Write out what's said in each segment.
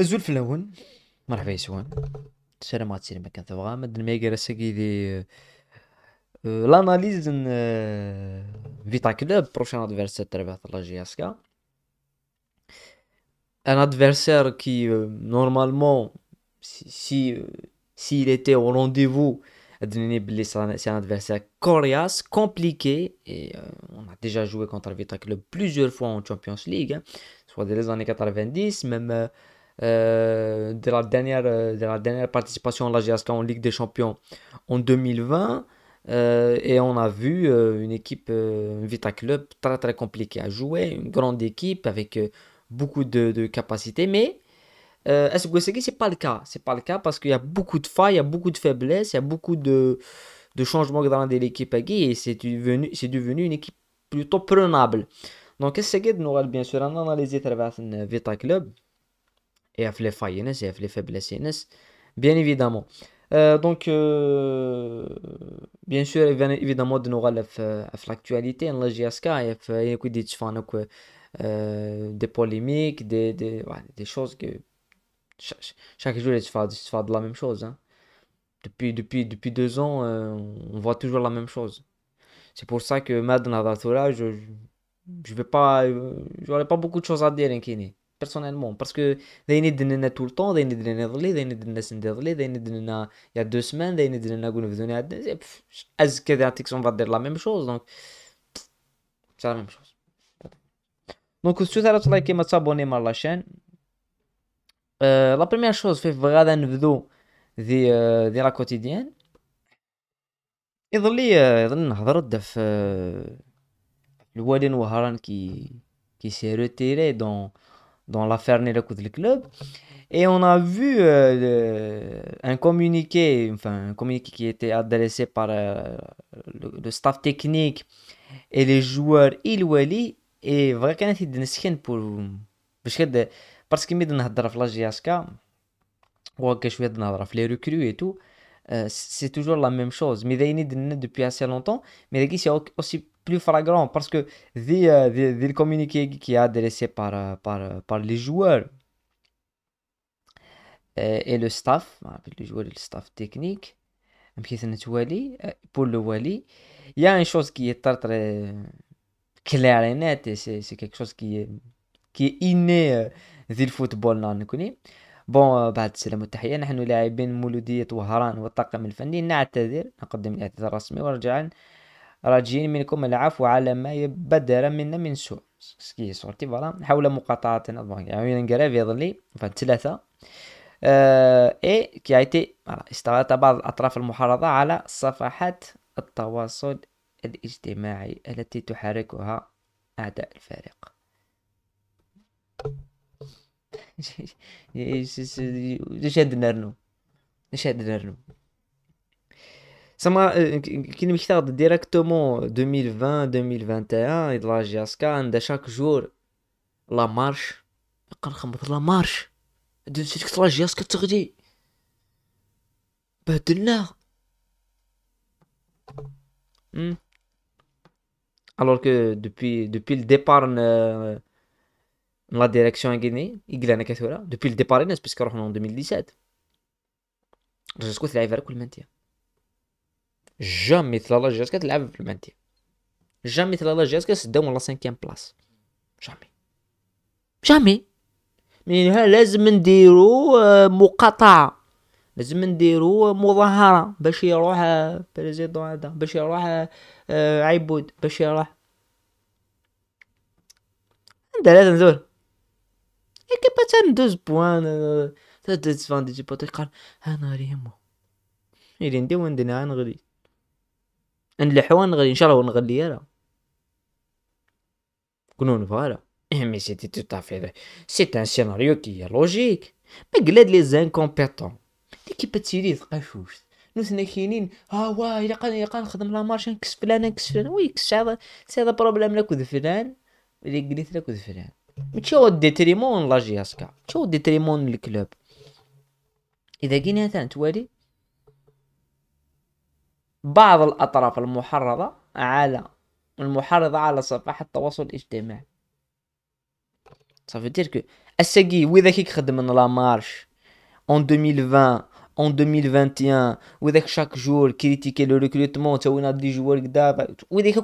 Je L'analyse de Vita Club, prochain adversaire de la Un adversaire qui, normalement, si s'il était au rendez-vous, c'est un adversaire coriace, compliqué. Et on a déjà joué contre Vita Club plusieurs fois en Champions League, soit dans les années 90, même. Euh, de, la dernière, euh, de la dernière participation à la GSK en Ligue des Champions en 2020. Euh, et on a vu une équipe, Vita Club, très très compliquée à jouer, une grande équipe avec beaucoup de, capacités, mais ce qui c'est pas le cas. C'est pas le cas parce qu'il y a beaucoup de failles, il y a beaucoup de faiblesses, il y a beaucoup de, de changements dans l'équipe et c'est devenu, c'est devenu une équipe plutôt prenable. Donc, ce nous noël bien sûr analysé à travers Vita Club et les failles et les faiblesses bien évidemment euh, donc euh, bien sûr évidemment de nous à l'actualité en GSK et des euh, des polémiques des des choses que chaque, jour tu fais, de la même chose hein. depuis depuis depuis deux ans on voit toujours la même chose c'est pour ça que maintenant je je vais pas j'aurais pas beaucoup de choses à dire en hein, personnellement parce que d'ailleurs ils donnent tout le temps d'ailleurs ils donnent d'aller d'ailleurs ils donnent sans d'aller d'ailleurs il y a deux semaines d'ailleurs ils donnent à vous donner à est-ce d'un texte on va dire la même chose donc c'est la même chose donc si vous avez liké et abonné à la chaîne euh, la première chose fait regarder une vidéo de euh, de la quotidienne et d'aller d'aller de le le wedding ou haran qui qui s'est retiré donc dans l'affaire de le club. Et on a vu euh, un communiqué, enfin un communiqué qui était adressé par euh, le, staff technique et les joueurs Ilwali et vrai pour vous. parce que la نهضر la لا جي اس que je vais d'un في les recrues et tout euh, c'est toujours la même chose mais depuis assez longtemps mais c'est aussi plus flagrant parce que le euh, communiqué qui est adressé par, euh, par, euh, les joueurs et le staff, staff technique, pour le Wali, il y a une chose qui est très, claire et nette et c'est quelque chose qui est, qui est inné dans le football. بون بعد نحن لاعبين وهران راجين منكم العفو على ما بدر منا من سوء سكي صورتي فوالا حول مقاطعة دونك يعني نقرا لي ثلاثة اي كي ايتي استغلت بعض الاطراف المحرضة على صفحات التواصل الاجتماعي التي تحركها اعداء الفريق نشهد نرنو نشهد نرنو ça m'a qui regarde directement 2020 2021 et de la GSK de chaque jour la marche la marche de cette la GSK de là. alors que depuis depuis le départ de la direction à Guinée depuis le départ parce qu'on est en 2017 je رجعت كنت لعيب le maintien جامي تلا جيرس كتلعب في المانتيا جامي تلا جيرس كتسدهم ولا سانكيام بلاص جامي جامي ها لازم نديرو مقاطعه لازم نديرو مظاهره باش يروح بريزيدون هذا باش يروح عيبود باش يروح ثلاثة نزول كيف تان دوز بوان تدز فان ديجي بوتي قال انا ريمو يدين دي انا غادي نلحوها نغلي ان شاء الله نغليها لها قلنا فوالا مي سيتي تو تافي سيت ان سيناريو كي لوجيك ما قلاد لي زانكومبيتون اللي كيبا تيري قافوش نوثنا كاينين ها آه، وا الا قال الا قال نخدم لا مارش نكس فلان نكس فلان وي كس هذا سي هذا بروبليم لك وذ فلان اللي قلت لك وذ فلان ماشي هو ديتريمون لا جياسكا ماشي هو ديتريمون للكلوب اذا كينا ثاني توالي بعض الأطراف المحرضة على المحرضة على صفحة التواصل الاجتماعي صافي دير كو الساكي وذاك خدم من لا مارش اون 2020 اون 2021 وذاك شاك جور كريتيكي لو ريكروتمون تاوينا دي جوار كدا وذاك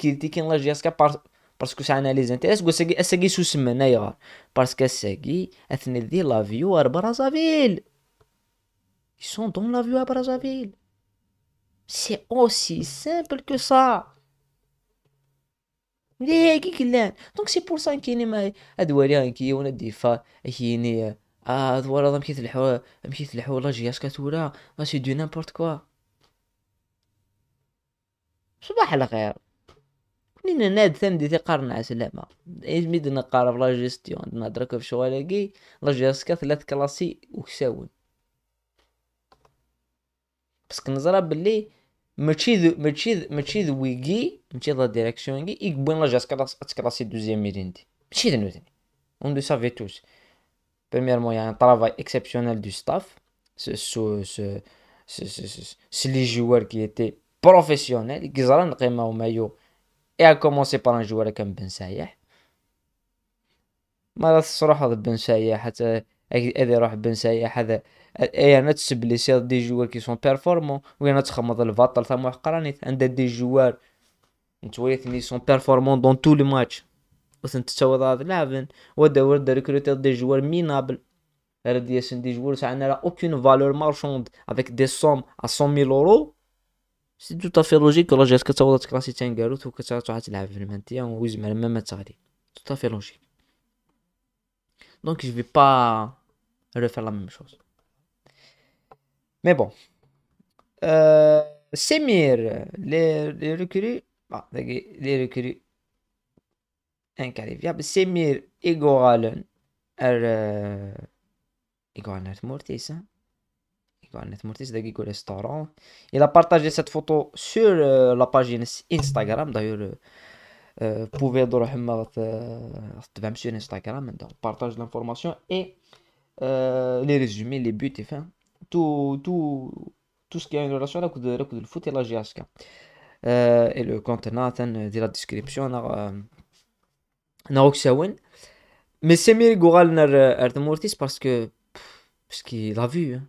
كريتيكي لا جياسكا باسكو ساعنا لي زانتيريس كو ساكي سو سمنا يغار باسكو اساكي اثني دي لافيو ار برازافيل يسون دون لافيو ار برازافيل سي اوسي سامبل كو سا ملي هاكي كلان دونك سي بور سا كاين ما ادواري وريا كي وانا ديفا هيني اه دوار هذا مشيت الحوا مشيت الحوا لا جياس كاتورا ماشي دو نيمبورت كوا صباح الخير كنا ناد ثاندي دي تقارن عسلامة سلامة إزمي قارب لا جيستيون دنا في شوالاقي لا جيسكا ثلاث كلاسي وكساون بس كنظرها باللي ماشي ذو ماشي ذو ماشي ذو ويكي ماشي ذا ديريكسيونكي يكبون لا جاسكا تكراسي دوزيام ميريندي ماشي ذا نوتني اون دو سافي توس بريميرمون يعني طرافاي اكسبسيونيل دو ستاف سو سو سو سو لي جوار كي تي بروفيسيونيل كي زرا و مايو اي ا كومونسي بار ان جوار كان بن سايح ما راس صراحه بن سايح حتى هذا يروح بن سياح هذا اي انا تسب لي سير دي جوار كي سون بيرفورمون انا تخمض الباطل ثم حقراني عند دي جوار نتوريث لي سون بيرفورمون دون تو لي ماتش وثنت تسوض هذا ودا ورد ريكروتير دي جوار مينابل رد ياسن دي جوار تاعنا لا اوكين فالور مارشوند افيك دي سوم ا ميل اورو سي تو تافي لوجيك راجعك كتوضا تكراسي تانكاروت تروح تلعب في المنتيا ويزمر ما ما تغري تو تافي لوجيك دونك جو في با refaire la même chose. Mais bon. Euh, Semir, les, les recrues. Ah, les recrues inqualifiables. Semir égale. Euh, mortis mort إقالة مورتيس un restaurant il a partagé cette photo sur euh, la page Instagram d'ailleurs vous pouvez vous même sur Instagram donc partage l'information et euh, les résumés, les buts et tout tout tout ce qui a une relation avec le foot et la GSK. Euh, et le contenant de la description Naroxawen. Euh, Mais c'est mieux Goral Mortis parce que parce qu'il a vu. Hein.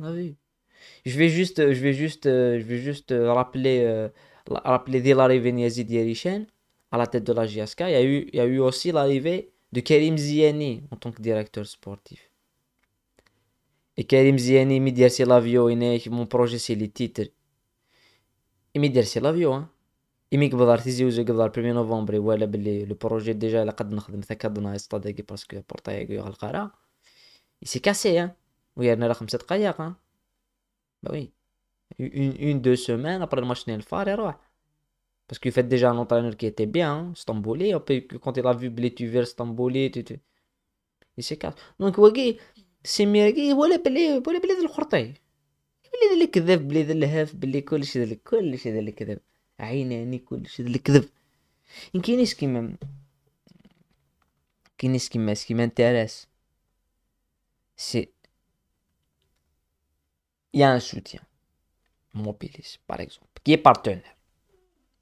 Il vu. Je vais juste je vais juste je vais juste rappeler euh, rappeler dès l'arrivée Niazi à la tête de la GSK, il y a eu il y a eu aussi l'arrivée de Karim Ziani en tant que directeur sportif. Et Karim Ziani, Midir Silavio, mon projet c'est les titres. Et Midir Silavio, hein. Et Mik Badar Tizi Ouzo Gadar, 1er novembre, et voilà, ben, le projet déjà, il a qu'à nous faire un dans la stade, parce que Porta est gueule à la Il s'est cassé, hein. Oui, il y a un cette hein. Bah oui. Une, une, deux semaines, après le match, il y a parce que fait déjà un entraîneur qui était bien, hein, Quand il a vu Blétuver, Stamboulé, tout, tout. Il Donc, c'est mieux. voilà, voilà, voilà, voilà, voilà, voilà, voilà, voilà, voilà, voilà,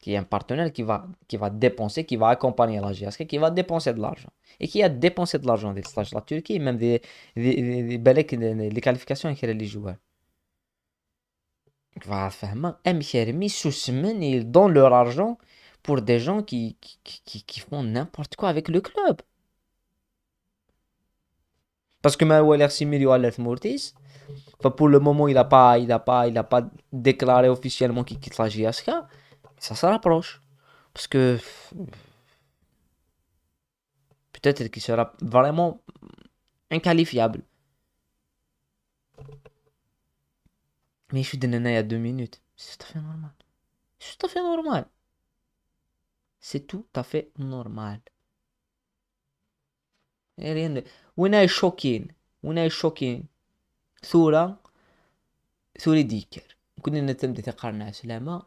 qui est un partenaire qui va, qui va dépenser, qui va accompagner la JSK, qui va dépenser de l'argent. Et qui a dépensé de l'argent des stages de la Turquie, même des, des, des, qualifications avec les joueurs. Eh, il donne leur argent pour des gens qui, qui, qui, font n'importe quoi avec le club. Parce que Marouel Mortis, pour le moment, il n'a pas, il pas, il pas déclaré officiellement qu'il quitte la GSK ça se rapproche. Parce que peut-être qu'il sera vraiment inqualifiable. Mais je suis donné il y a deux minutes. C'est tout à fait normal. C'est tout à fait normal. C'est tout à fait normal. rien de... On est sur les on On en train de faire un سلامة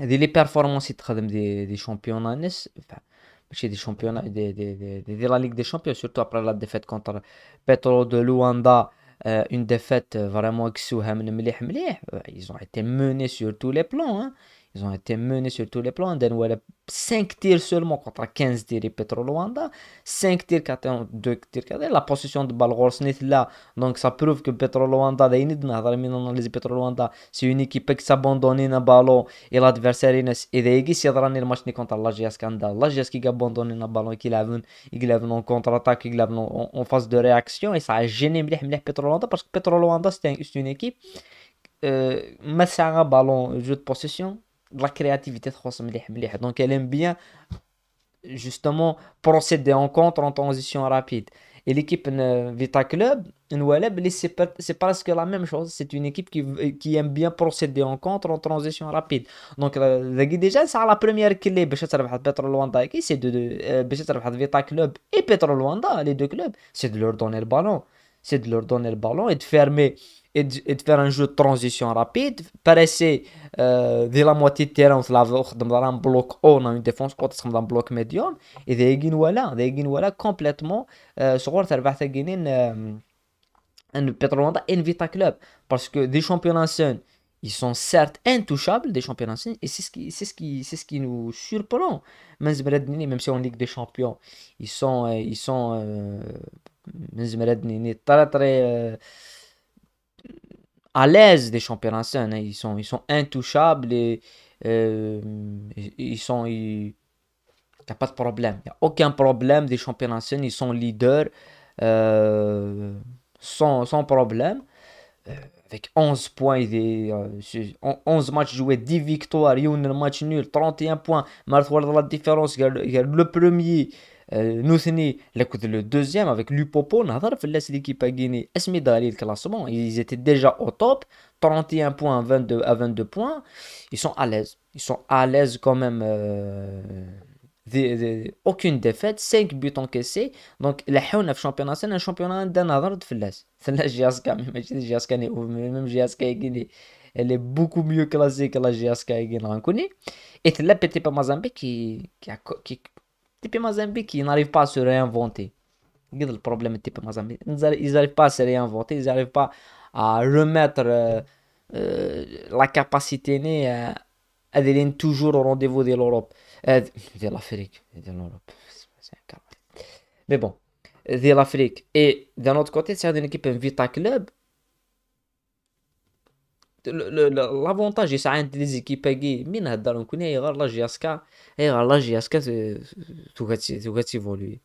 Les performances des championnats, enfin, chez la Ligue des champions, surtout après la défaite contre Petro de Luanda, euh, une défaite euh, vraiment exceptionnelle, ils ont été menés sur tous les plans. Hein. Ils ont été menés sur tous les plans. On 5 tirs seulement contre 15 tirs et Petro Luanda. 5 tirs, 2 tirs. La possession de balle n'est là. Donc ça prouve que Petro Luanda, c'est une équipe qui s'abandonne dans le ballon. Et l'adversaire, il est le match contre la la a qui abandonne le ballon, qui l'a en contre-attaque, qui l'a en phase de réaction. Et ça a gêné Petro Luanda parce que Petro Luanda, c'est une équipe. Qui euh, mais ça un ballon, jeu de possession de la créativité donc elle aime bien justement procéder en contre en transition rapide et l'équipe Vita Club c'est presque la même chose c'est une équipe qui, qui, aime bien procéder en contre en transition rapide donc euh, déjà ça la première clé c'est de euh, Vita Club et Luanda les deux clubs c'est de leur donner le ballon c'est de leur donner le ballon et de fermer et de, faire un jeu de transition rapide, passer euh, de la moitié de terrain dans un bloc haut, dans une défense haute, dans un bloc médium, et des Guinouala, des voilà complètement euh, sur le terrain de un Petrolanda Invita Club, parce que des championnats ils sont certes intouchables des championnats et c'est ce qui c'est ce qui c'est ce qui nous surprend même si on Ligue des Champions ils sont euh, ils sont très très à l'aise des championnats en Hein. Ils, sont, ils sont intouchables et euh, ils sont. Il n'y a pas de problème. Il n'y a aucun problème des championnats scène, Ils sont leaders euh, sans, problème. Euh, avec 11 points, des 11 matchs joués, 10 victoires, un match nul, 31 points. Marthe la différence. Il y le premier euh, nous, le deuxième avec l'Upopo, l'équipe Guinée, Esmi Dali, le classement, ils étaient déjà au top, 31 points à 22 points, ils sont à l'aise, ils sont à l'aise quand même. Euh, aucune défaite, 5 buts encaissés. Donc, la Houna championnat, c'est un championnat d'un adroit de Felles. C'est la GSK, même GSK, même GSK elle est beaucoup mieux classée que la GSK Guinée. Et là, la Mazembe qui, qui, a, qui, Tipi e Mozambique, ils n'arrivent pas à se réinventer. Le problème de Mozambique, ils n'arrivent pas à se réinventer, ils n'arrivent pas à remettre la capacité née à, aller toujours au rendez-vous de l'Europe. de l'Afrique, de l'Europe. Mais bon, de l'Afrique. Et d'un autre côté, c'est une équipe, un Vita Club, l'avantage c'est un des équipes qui mine à dans le coin et la jsk et tout jsk tout va évoluer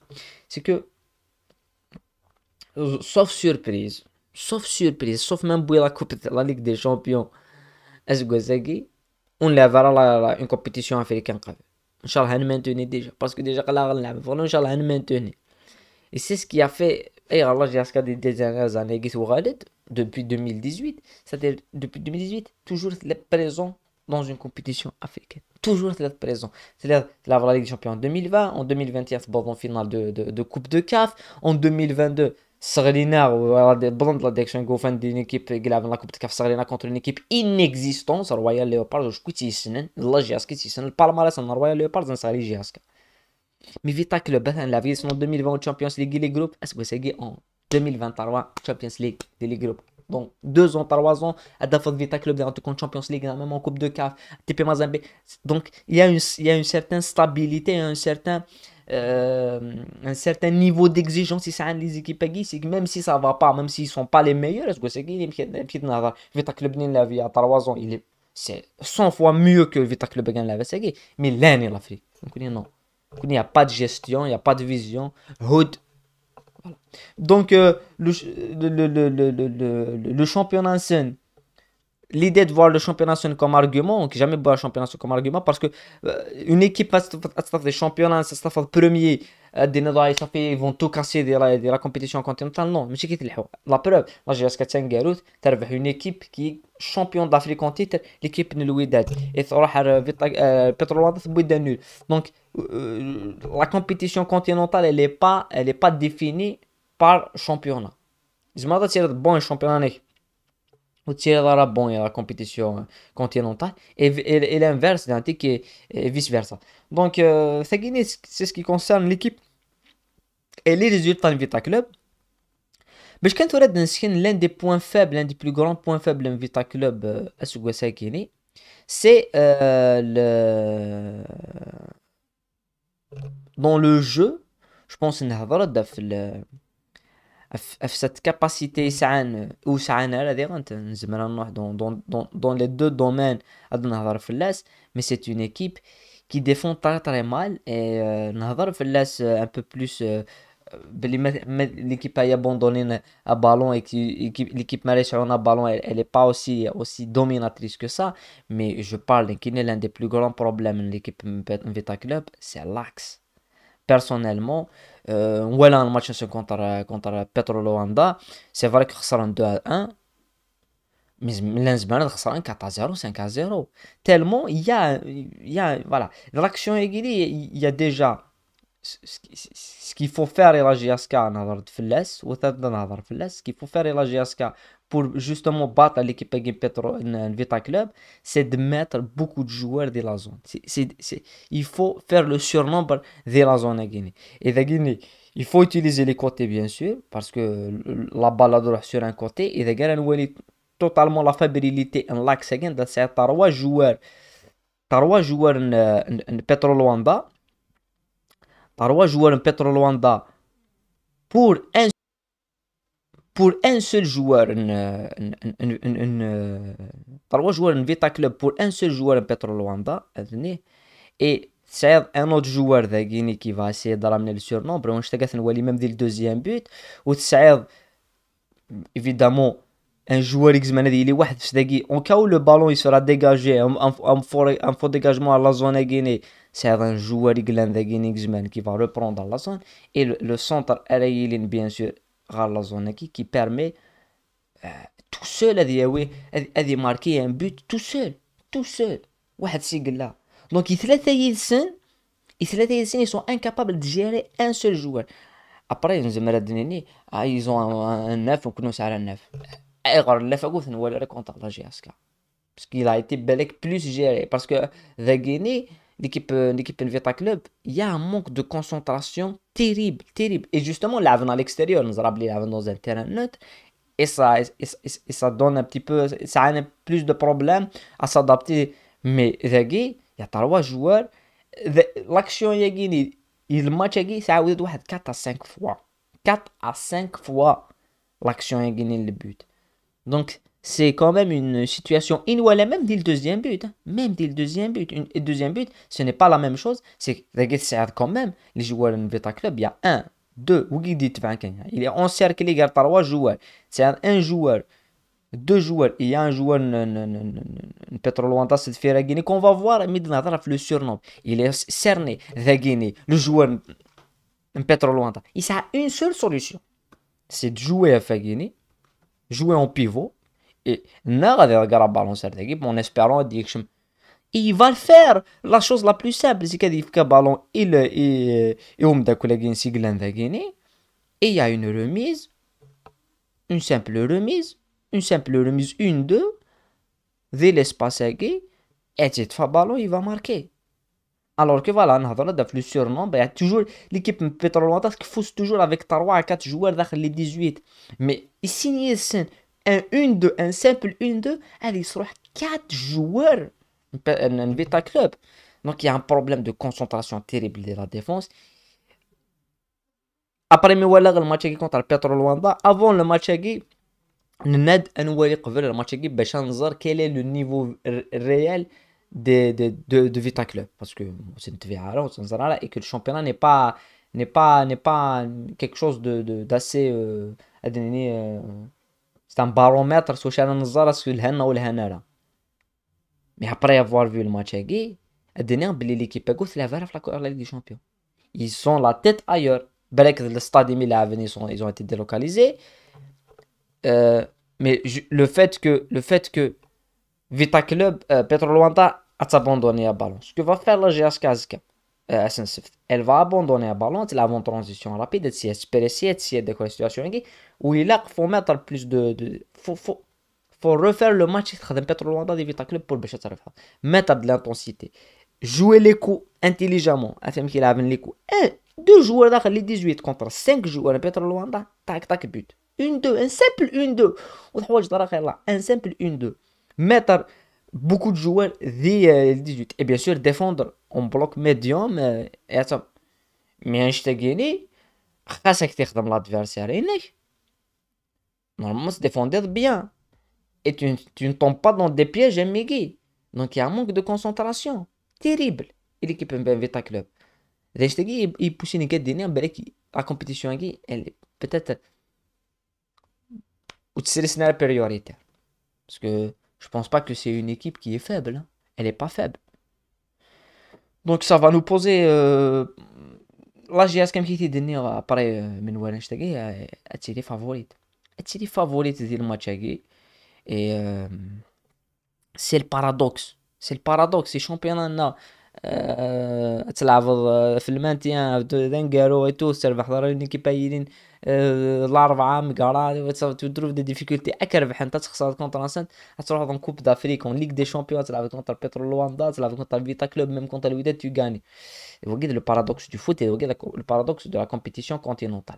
c'est que sauf surprise sauf surprise sauf même bouler la coupe de la ligue des champions est ce que on lèvera la, la, une compétition africaine quand même charles han maintenait déjà parce que déjà la lèvre vraiment charles han maintenait et c'est ce qui a fait et la jsk des dernières années qui sont depuis 2018. C'est-à-dire, depuis 2018, toujours présent dans une compétition africaine. Toujours être présent. C'est-à-dire, la Ligue des Champions en 2020, en 2021, c'est en finale de, de, Coupe de CAF, en 2022, Serena, ou euh, la direction d'une équipe qui a la Coupe de CAF Serena contre une équipe inexistante, Royal Leopard, je suis ici, là, c'est le palmarès, en Royal Leopards, en suis j'ai Mais vite que le Batman, la vie, en 2020 Champions League, les groupes, est-ce que c'est en 2023 Champions League des groupes donc deux ans, trois ans, à Dafod Vita Club, de Champions League, même en Coupe de CAF, TP Mazembe. Donc il y, a une, il y a une certaine stabilité, un certain, euh, un certain niveau d'exigence si ça les équipes c'est même si ça ne va pas, même s'ils ne sont pas les meilleurs, est-ce que c'est Vita Club il est c'est 100 fois mieux que Vita Club la vie, mais l'année l'Afrique. Donc non. Il n'y a pas de gestion, il n'y a pas de vision. Hood donc, euh, le, le, le, le, championnat en scène l'idée de voir le championnat comme argument, qui jamais voir bah, le championnat comme argument, parce que euh, une équipe à des championnats, ça fait premier, ils euh, vont tout casser de la, de la compétition continentale. Non, mais c'est La preuve, j'ai la qu'il y a une équipe qui est champion d'Afrique en titre, l'équipe de l'Ouidad. Et ça euh, aura c'est nul. Donc, la compétition continentale, elle n'est pas, pas définie par championnat. Je m'attends à bon championnat. Nu ser la vara la compétition eh, continentale. Et, et, cest l'inverse, l'antique et, eh, vice-versa. Donc, c'est, ce qui concerne l'équipe et les résultats de Vita Club. Mais je pense que l'un des points faibles, l'un des plus grands points faibles de Vita Club euh, à c'est euh, dans le jeu, je pense que c'est le cette capacité ou dans dans les deux domaines mais c'est une équipe qui défend très très mal et euh, un peu plus euh، l'équipe a abandonné un ballon et l'équipe malaisienne à un ballon elle n'est pas aussi aussi dominatrice que ça mais je parle qui l'un des plus grands problèmes de l'équipe Vita Club c'est l'axe personnellement, euh, voilà le match contre, contre Luanda. c'est vrai que خسران 2 à 1, mais l'Anzban خسران 4 à 0, 5 à 0. Tellement, il y a, il y a voilà, l'action il y a déjà ce qu'il faut faire Ila Giaska وثلاث ce qu'il faut faire la Giaska pour justement battre l'équipe Petro Vita Club c'est de mettre beaucoup de joueurs de la zone c'est il faut faire le surnombre de la zone à Guinée et il faut utiliser les côtés bien sûr parce que la balle doit sur un côté et Guinée on totalement la fabilité en l'axe de Guinée c'est trois joueurs trois joueurs de euh, Petro Luanda par trois joueurs Petro pour un pour un seul joueur trois joueurs Vita Club pour un seul joueur Petro Luanda et c'est un autre joueur de Guinée qui va essayer de ramener le surnom on même le deuxième but ou c'est évidemment un joueur X il est à dire en cas où le ballon il sera dégagé un, faux dégagement à la zone Guinée c'est un joueur qui va reprendre dans la zone et le, centre bien sûr à la zone qui, permet euh, tout seul à marquer un but tout seul tout seul dire là donc ils ils sont incapables de gérer un seul joueur après ils ont un 9 on commence à un 9 erreur la فاقو هو لا contre la GSK parce qu'il a été belek plus géré parce que Guinée, l'équipe l'équipe Vita Club il y a un manque de concentration terrible terrible et justement là à l'extérieur nous rappelons dans un terrain neutre et ça, et, ça donne un petit peu, ça a plus de problèmes à s'adapter. Mais Zaghi, il y a trois joueurs. L'action Yagini, le match Yagini, ça a eu 4 à 5 fois. 4 à 5 fois l'action Yagini, le but. Donc, c'est quand même une situation inouïe, même dès le deuxième but. Hein. Même dès le deuxième but. et deuxième but, ce n'est pas la même chose. C'est quand même. Les joueurs de Vita Club, il y a un, deux, hein. il est encerclé, il y a trois joueurs. C'est un joueur deux joueurs il y a un joueur Petroloanta c'est de Guinée qu'on va voir le surnom il est cerné le joueur Petroloanta il a une seule solution c'est de jouer à Guinée jouer en pivot et en espérant et il va le faire la chose la plus simple c'est qu'il fait ballon il et et il y a une remise une simple remise une simple remise une deux dès l'espace et le ballon il va marquer alors que voilà, a avons le surnom. Ben, il y a toujours l'équipe de Petrol qui fousse toujours avec 3 à 4 joueurs dans les 18. Mais signe un 1-2, un simple 1-2, elle est 4 joueurs un Vita Club. Donc il y a un problème de concentration terrible de la défense. Après, le match contre le Petrol avant le match, nous avons le match ben, quel est le niveau réel de, de, de, de Vita Club. Parce que c'est une TVA là, et que le championnat n'est pas, n'est pas, n'est pas quelque chose d'assez. De, euh, donner euh, c'est un baromètre sur le sur le ou le Mais après avoir vu le match à Guy, l'équipe à ben, c'est la verre la Ligue des Champions. Ils sont la tête ailleurs. Ben, le stade mila à ils ont été délocalisés. Euh, mais le fait que, le fait que Vita Club, euh, Luanda, a abandonné à Ballon. Ce que va faire la GSK Kazka euh, elle va abandonner à Ballon, elle a une transition rapide, si elle si elle la situation, où il a, faut mettre plus de. de faut, faut, refaire le match Petro Luanda et Vita Club pour le Mettre de l'intensité. Jouer les coups intelligemment. FM qu'il l'a les coups. Et deux joueurs dans les 18 contre 5 joueurs Luanda, tac tac but. une deux un simple 1-2. Un simple une deux mettre beaucoup de joueurs dès le euh, 18. Et bien sûr, défendre en bloc médium. Euh, et ça, mais je t'ai tu es dans l'adversaire normalement se défendre bien et tu, ne tombes pas dans des pièges amiguis hein, donc il y a un manque de concentration terrible et l'équipe Benvita club je te dis il pousse une qui la compétition elle est peut-être ou tu sais le prioritaire parce que je pense pas que c'est une équipe qui est faible. Hein. Elle n'est pas faible. Donc ça va nous poser. Euh, là, j'ai à euh, euh, ce qu'il dit de nier après Manuel Enstegui à tirer favorite. À tirer favorite, le match Et c'est le paradoxe. C'est le paradoxe. C'est championnat c'est le level filmentien, tu as des gens qui sont sur le plateau de l'équipe aérienne, l'arbre a mis garde, tu as tu as des difficultés à faire venir des grands talents, tu as la Coupe d'Afrique en Ligue des Champions, tu as la rencontre avec Petro Louanda, tu as la rencontre avec Vita Club, même quand tu le dises tu gagnes. Regarde le paradoxe du foot et regarde le paradoxe de la compétition continentale.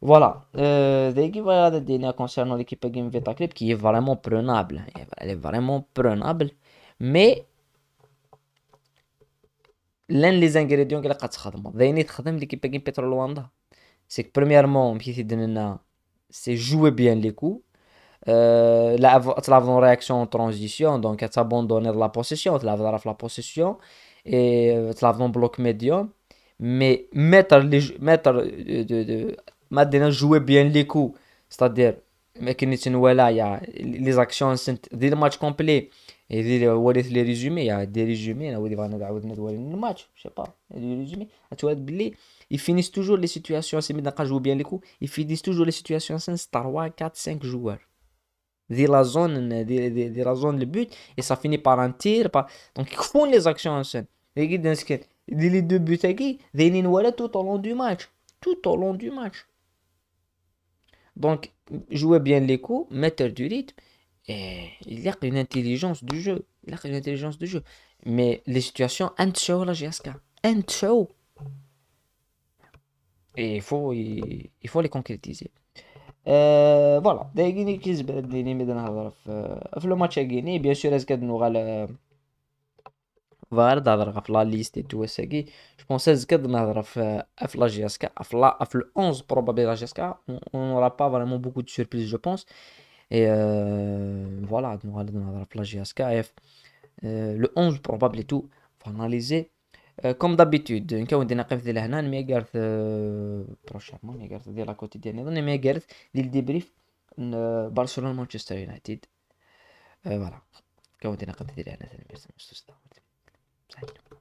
Voilà. Euh, Dés qu'il va y des noms concernant l'équipe Vita Club qui est vraiment prenable, elle est vraiment prenable, mais L'un des ingrédients اللي est le تخدم اللي كيبان كيم c'est واندا a بريميرمون a réaction en transition, donc elle s'abandonne de la possession, elle la la possession, et euh, bloc médium. Mais mettre les mettre, euh, de jouer bien les coups, c'est-à-dire mais quand y a les actions en scène, le match complet, et les résumés, il y a des résumés, il y a le match, je ne sais pas, des résumés, ah, tu vois, ils finissent toujours les situations en scène, je joue bien les coups, ils finissent toujours les situations en scène, c'est 3, 4, 5 joueurs. Ils zone le but, et ça finit par un tir, donc ils font les actions en scène. Les deux buts, ils les font tout au long du match. Tout au long du match. Donc, jouer bien les coups, mettre du rythme, et il y a une intelligence du jeu. Il y a une intelligence du jeu. Mais les situations, un show la GSK. Un show. Et il faut, il, faut les concrétiser. Euh, voilà. Guinée qui se bat, Guinée, dans euh, le match à bien sûr, est-ce qu'elle nous dans e euh, la liste et où est ce qui je pense est ce qu'elle n'a rafale à flagey à ce qu'à le 11 probablement jusqu'à on n'aura pas vraiment beaucoup de surprises je pense et euh, voilà dans la flagey à ce qu'avec le 11 probable tout analysé euh, comme d'habitude un cas où des naquettes de la nane mais gardent prochainement et de la quotidienne on gardent l'île des briefs de barcelone manchester united voilà voilà qu'on dira qu'un délai side.